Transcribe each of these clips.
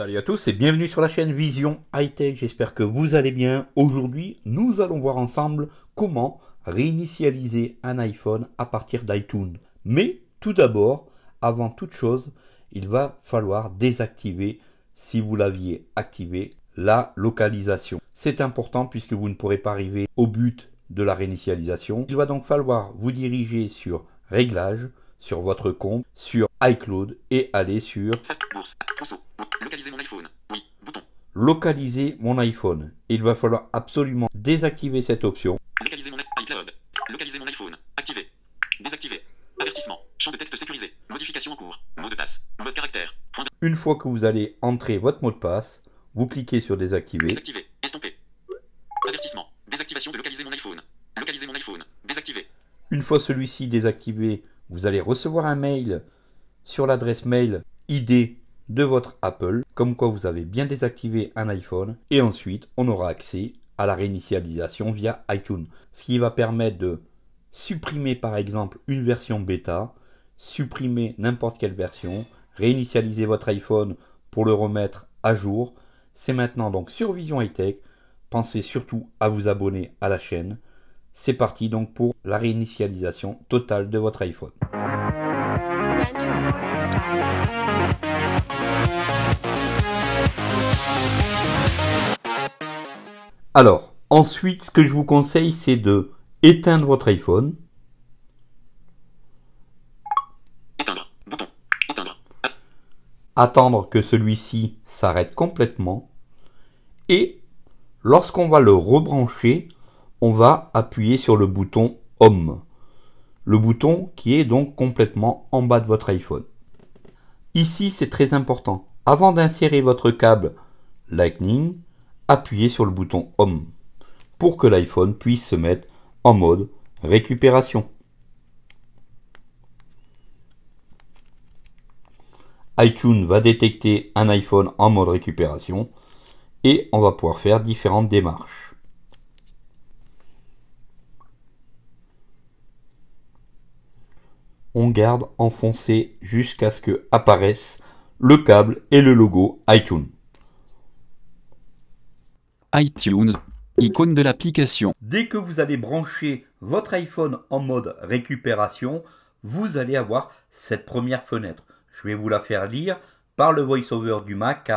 Salut à tous et bienvenue sur la chaîne Vision High Tech. J'espère que vous allez bien. Aujourd'hui, nous allons voir ensemble comment réinitialiser un iPhone à partir d'iTunes. Mais tout d'abord, avant toute chose, il va falloir désactiver, si vous l'aviez activé, la localisation. C'est important puisque vous ne pourrez pas arriver au but de la réinitialisation. Il va donc falloir vous diriger sur Réglages, sur votre compte, sur iCloud et aller sur Localiser mon iPhone. Oui, bouton. Localiser mon iPhone. Il va falloir absolument désactiver cette option. Localiser mon iCloud. Localiser mon iPhone. Activer. Désactiver. Avertissement. Champ de texte sécurisé. Modification en cours. Mot de passe. Mot de caractère. Point Une fois que vous allez entrer votre mot de passe, vous cliquez sur désactiver. Désactiver. Estomper. Avertissement. Désactivation de localiser mon iPhone. Localiser mon iPhone. Désactiver. Une fois celui-ci désactivé, vous allez recevoir un mail sur l'adresse mail ID de votre Apple, comme quoi vous avez bien désactivé un iPhone, et ensuite on aura accès à la réinitialisation via iTunes, ce qui va permettre de supprimer par exemple une version bêta, supprimer n'importe quelle version, réinitialiser votre iPhone pour le remettre à jour. C'est maintenant donc sur Vision Hightech. Pensez surtout à vous abonner à la chaîne. C'est parti donc pour la réinitialisation totale de votre iPhone. Alors, ensuite, ce que je vous conseille, c'est de éteindre votre iPhone. Attendre que celui-ci s'arrête complètement. Et lorsqu'on va le rebrancher, on va appuyer sur le bouton Home. Le bouton qui est donc complètement en bas de votre iPhone. Ici, c'est très important. Avant d'insérer votre câble Lightning, appuyez sur le bouton Home pour que l'iPhone puisse se mettre en mode récupération. iTunes va détecter un iPhone en mode récupération et on va pouvoir faire différentes démarches. on garde enfoncé jusqu'à ce que apparaissent le câble et le logo iTunes. iTunes, icône de l'application. Dès que vous allez brancher votre iPhone en mode récupération, vous allez avoir cette première fenêtre. Je vais vous la faire lire par le voice-over du Mac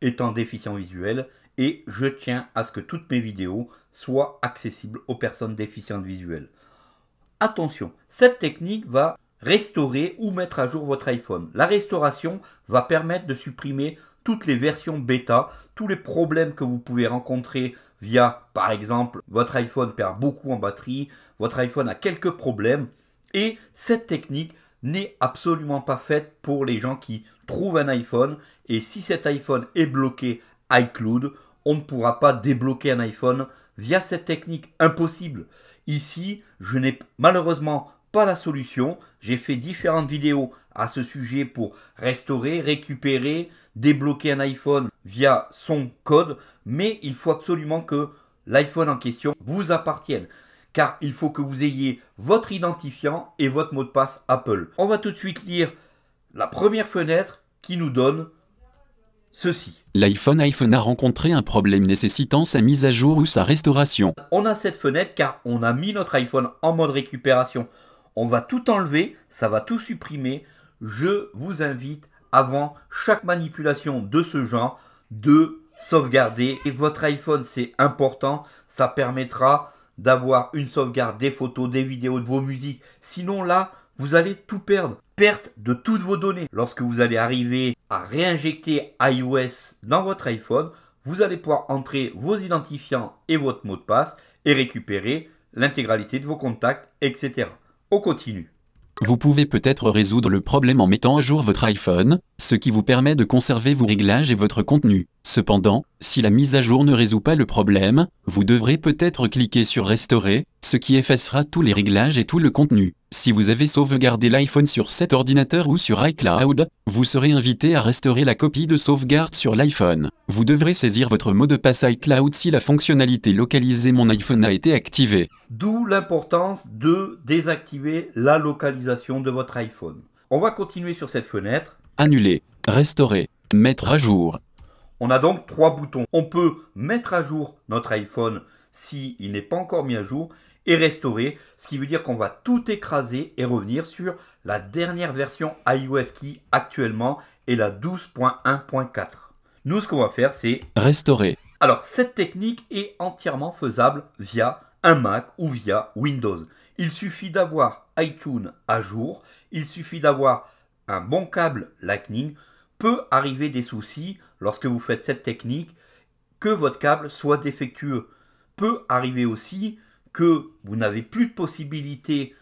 étant déficient visuel et je tiens à ce que toutes mes vidéos soient accessibles aux personnes déficientes visuelles. Attention, cette technique va restaurer ou mettre à jour votre iPhone. La restauration va permettre de supprimer toutes les versions bêta, tous les problèmes que vous pouvez rencontrer via, par exemple, votre iPhone perd beaucoup en batterie, votre iPhone a quelques problèmes, et cette technique n'est absolument pas faite pour les gens qui trouvent un iPhone, et si cet iPhone est bloqué iCloud, on ne pourra pas débloquer un iPhone via cette technique impossible. Ici, je n'ai malheureusement pas la solution. J'ai fait différentes vidéos à ce sujet pour restaurer, récupérer, débloquer un iPhone via son code, mais il faut absolument que l'iPhone en question vous appartienne car il faut que vous ayez votre identifiant et votre mot de passe Apple. On va tout de suite lire la première fenêtre qui nous donne ceci. L'iPhone iPhone a rencontré un problème nécessitant sa mise à jour ou sa restauration. On a cette fenêtre car on a mis notre iPhone en mode récupération on va tout enlever, ça va tout supprimer. Je vous invite avant chaque manipulation de ce genre de sauvegarder. Et votre iPhone, c'est important, ça permettra d'avoir une sauvegarde des photos, des vidéos, de vos musiques. Sinon là, vous allez tout perdre. Perte de toutes vos données. Lorsque vous allez arriver à réinjecter iOS dans votre iPhone, vous allez pouvoir entrer vos identifiants et votre mot de passe et récupérer l'intégralité de vos contacts, etc. On continue. Vous pouvez peut-être résoudre le problème en mettant à jour votre iPhone, ce qui vous permet de conserver vos réglages et votre contenu. Cependant, si la mise à jour ne résout pas le problème, vous devrez peut-être cliquer sur Restaurer, ce qui effacera tous les réglages et tout le contenu. Si vous avez sauvegardé l'iPhone sur cet ordinateur ou sur iCloud, vous serez invité à restaurer la copie de sauvegarde sur l'iPhone. Vous devrez saisir votre mot de passe iCloud si la fonctionnalité Localiser mon iPhone a été activée. D'où l'importance de désactiver la localisation de votre iPhone. On va continuer sur cette fenêtre annuler, restaurer, mettre à jour. On a donc trois boutons. On peut mettre à jour notre iPhone s'il il n'est pas encore mis à jour et restaurer, ce qui veut dire qu'on va tout écraser et revenir sur la dernière version iOS qui actuellement est la 12.1.4. Nous, ce qu'on va faire, c'est restaurer. Alors, cette technique est entièrement faisable via un Mac ou via Windows. Il suffit d'avoir iTunes à jour, il suffit d'avoir un bon câble Lightning peut arriver des soucis lorsque vous faites cette technique, que votre câble soit défectueux. Peut arriver aussi que vous n'avez plus de possibilité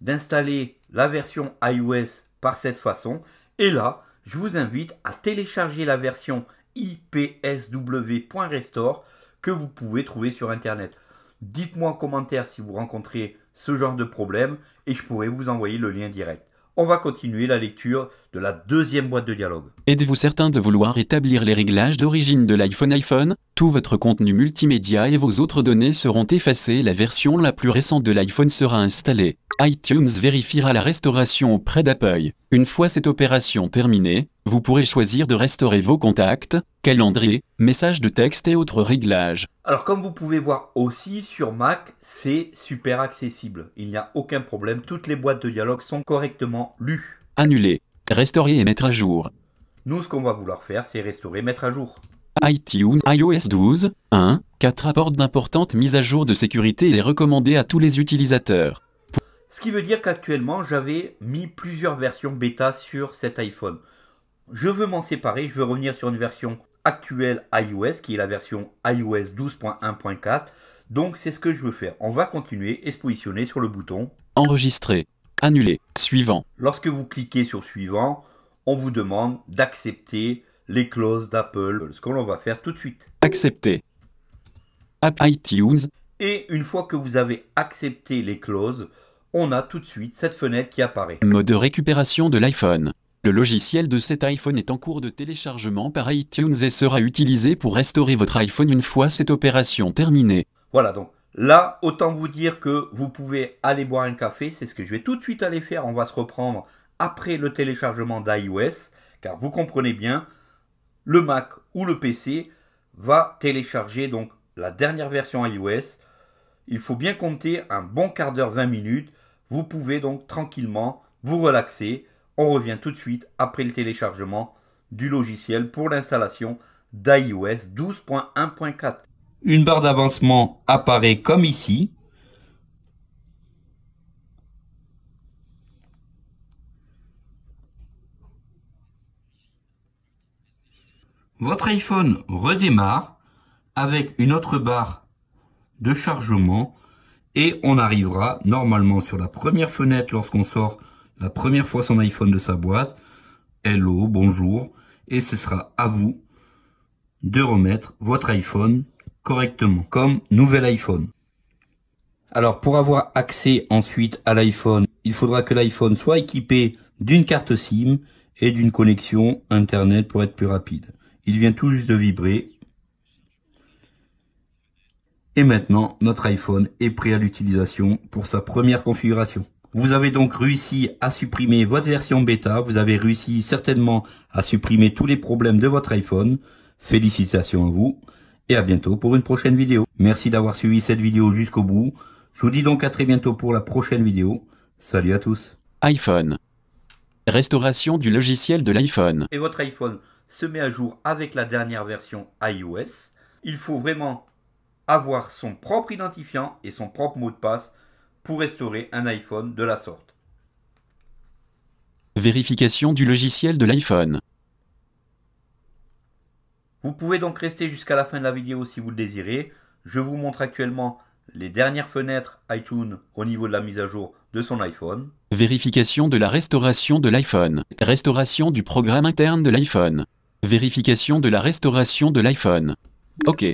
d'installer la version iOS par cette façon. Et là, je vous invite à télécharger la version ipsw.restore que vous pouvez trouver sur Internet. Dites-moi en commentaire si vous rencontrez ce genre de problème et je pourrai vous envoyer le lien direct on va continuer la lecture de la deuxième boîte de dialogue. Êtes-vous certain de vouloir établir les réglages d'origine de l'iPhone iPhone Tout votre contenu multimédia et vos autres données seront effacées. La version la plus récente de l'iPhone sera installée. iTunes vérifiera la restauration auprès d'Apple. Une fois cette opération terminée, vous pourrez choisir de restaurer vos contacts, calendrier, messages de texte et autres réglages. Alors comme vous pouvez voir aussi sur Mac, c'est super accessible. Il n'y a aucun problème, toutes les boîtes de dialogue sont correctement lues. Annuler, restaurer et mettre à jour. Nous ce qu'on va vouloir faire c'est restaurer, mettre à jour. iTunes iOS 12, 1, 4 apporte d'importantes mises à jour de sécurité et est recommandé à tous les utilisateurs. Ce qui veut dire qu'actuellement j'avais mis plusieurs versions bêta sur cet iPhone. Je veux m'en séparer, je veux revenir sur une version actuelle iOS, qui est la version iOS 12.1.4. Donc c'est ce que je veux faire. On va continuer et se positionner sur le bouton Enregistrer, annuler, suivant. Lorsque vous cliquez sur suivant, on vous demande d'accepter les clauses d'Apple, ce que l'on va faire tout de suite. Accepter. App iTunes. Et une fois que vous avez accepté les clauses, on a tout de suite cette fenêtre qui apparaît. Mode de récupération de l'iPhone. Le logiciel de cet iPhone est en cours de téléchargement par iTunes et sera utilisé pour restaurer votre iPhone une fois cette opération terminée. Voilà donc là, autant vous dire que vous pouvez aller boire un café, c'est ce que je vais tout de suite aller faire, on va se reprendre après le téléchargement d'iOS, car vous comprenez bien, le Mac ou le PC va télécharger donc la dernière version iOS. Il faut bien compter un bon quart d'heure, 20 minutes. Vous pouvez donc tranquillement vous relaxer on revient tout de suite après le téléchargement du logiciel pour l'installation d'iOS 12.1.4. Une barre d'avancement apparaît comme ici. Votre iPhone redémarre avec une autre barre de chargement et on arrivera normalement sur la première fenêtre lorsqu'on sort la première fois son iPhone de sa boîte. Hello, bonjour. Et ce sera à vous de remettre votre iPhone correctement, comme nouvel iPhone. Alors pour avoir accès ensuite à l'iPhone, il faudra que l'iPhone soit équipé d'une carte SIM et d'une connexion Internet pour être plus rapide. Il vient tout juste de vibrer. Et maintenant, notre iPhone est prêt à l'utilisation pour sa première configuration. Vous avez donc réussi à supprimer votre version bêta, vous avez réussi certainement à supprimer tous les problèmes de votre iPhone. Félicitations à vous et à bientôt pour une prochaine vidéo. Merci d'avoir suivi cette vidéo jusqu'au bout. Je vous dis donc à très bientôt pour la prochaine vidéo. Salut à tous. iPhone. Restauration du logiciel de l'iPhone. Et votre iPhone se met à jour avec la dernière version iOS. Il faut vraiment avoir son propre identifiant et son propre mot de passe restaurer un iPhone de la sorte. Vérification du logiciel de l'iPhone. Vous pouvez donc rester jusqu'à la fin de la vidéo si vous le désirez. Je vous montre actuellement les dernières fenêtres iTunes au niveau de la mise à jour de son iPhone. Vérification de la restauration de l'iPhone. Restauration du programme interne de l'iPhone. Vérification de la restauration de l'iPhone. OK.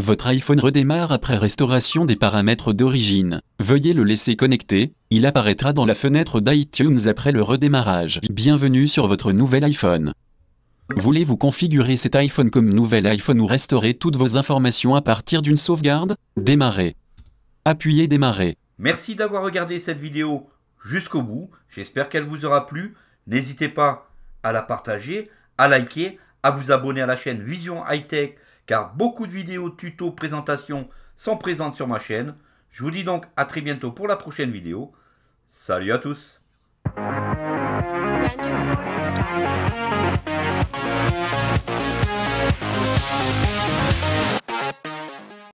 Votre iPhone redémarre après restauration des paramètres d'origine. Veuillez le laisser connecter, il apparaîtra dans la fenêtre d'iTunes après le redémarrage. Bienvenue sur votre nouvel iPhone. Voulez-vous configurer cet iPhone comme nouvel iPhone ou restaurer toutes vos informations à partir d'une sauvegarde Démarrez. Appuyez Démarrer. Merci d'avoir regardé cette vidéo jusqu'au bout. J'espère qu'elle vous aura plu. N'hésitez pas à la partager, à liker, à vous abonner à la chaîne Vision High car beaucoup de vidéos, tutos, présentations sont présentes sur ma chaîne. Je vous dis donc à très bientôt pour la prochaine vidéo. Salut à tous